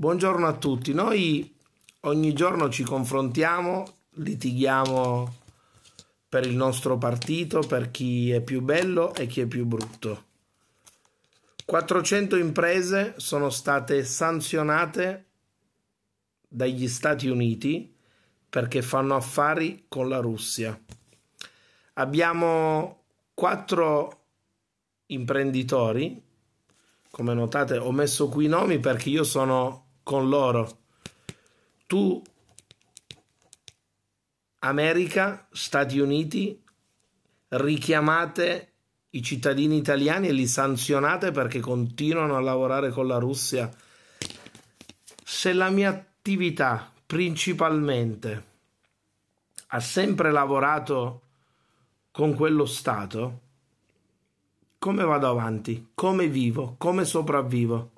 Buongiorno a tutti, noi ogni giorno ci confrontiamo, litighiamo per il nostro partito, per chi è più bello e chi è più brutto. 400 imprese sono state sanzionate dagli Stati Uniti perché fanno affari con la Russia. Abbiamo quattro imprenditori, come notate ho messo qui i nomi perché io sono con loro. Tu, America, Stati Uniti, richiamate i cittadini italiani e li sanzionate perché continuano a lavorare con la Russia. Se la mia attività principalmente ha sempre lavorato con quello Stato, come vado avanti? Come vivo? Come sopravvivo?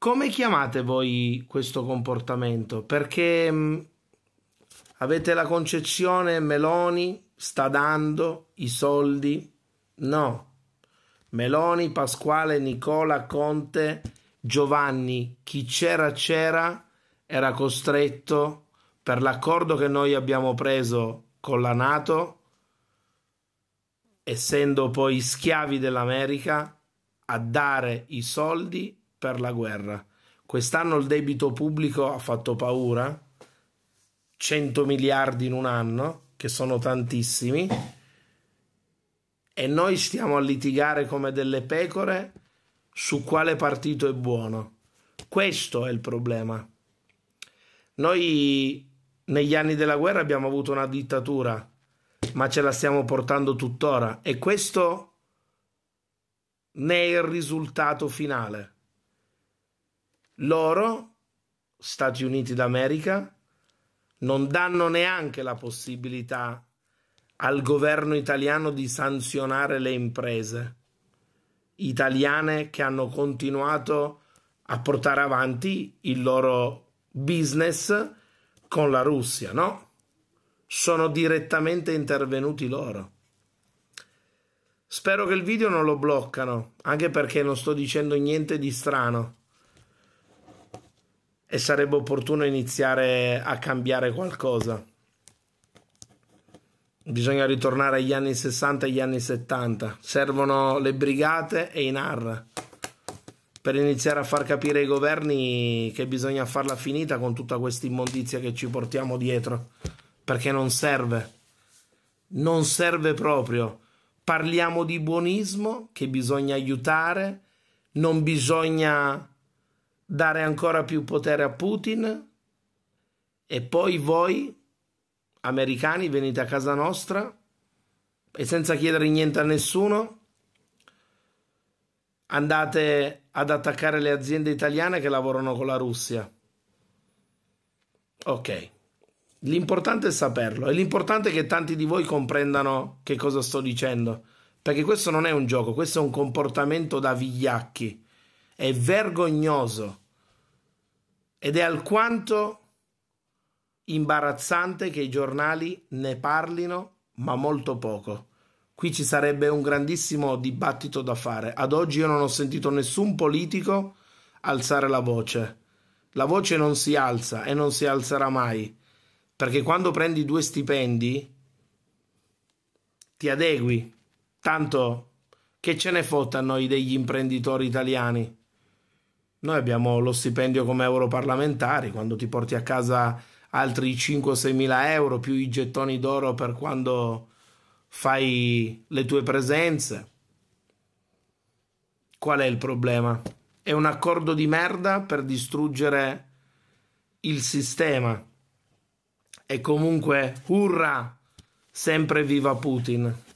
Come chiamate voi questo comportamento? Perché mh, mm, avete la concezione Meloni sta dando i soldi? No. Meloni, Pasquale, Nicola, Conte, Giovanni, chi c'era c'era, era costretto per l'accordo che noi abbiamo preso con la Nato, essendo poi schiavi dell'America, a dare i soldi per la guerra. Quest'anno il debito pubblico ha fatto paura, 100 miliardi in un anno, che sono tantissimi, e noi stiamo a litigare come delle pecore su quale partito è buono. Questo è il problema. Noi negli anni della guerra abbiamo avuto una dittatura, ma ce la stiamo portando tuttora e questo ne è il risultato finale. Loro, Stati Uniti d'America, non danno neanche la possibilità al governo italiano di sanzionare le imprese italiane che hanno continuato a portare avanti il loro business con la Russia, no? Sono direttamente intervenuti loro. Spero che il video non lo bloccano, anche perché non sto dicendo niente di strano e sarebbe opportuno iniziare a cambiare qualcosa. Bisogna ritornare agli anni 60 e agli anni 70. Servono le brigate e i NAR per iniziare a far capire ai governi che bisogna farla finita con tutta questa immondizia che ci portiamo dietro. Perché non serve. Non serve proprio. Parliamo di buonismo che bisogna aiutare, non bisogna dare ancora più potere a Putin e poi voi, americani, venite a casa nostra e senza chiedere niente a nessuno andate ad attaccare le aziende italiane che lavorano con la Russia. Ok, l'importante è saperlo e l'importante è che tanti di voi comprendano che cosa sto dicendo, perché questo non è un gioco, questo è un comportamento da vigliacchi, è vergognoso ed è alquanto imbarazzante che i giornali ne parlino, ma molto poco. Qui ci sarebbe un grandissimo dibattito da fare. Ad oggi io non ho sentito nessun politico alzare la voce. La voce non si alza e non si alzerà mai, perché quando prendi due stipendi ti adegui. Tanto che ce ne fotta a noi degli imprenditori italiani? Noi abbiamo lo stipendio come europarlamentari, quando ti porti a casa altri 5-6 mila euro più i gettoni d'oro per quando fai le tue presenze. Qual è il problema? È un accordo di merda per distruggere il sistema. E comunque, urra, sempre viva Putin.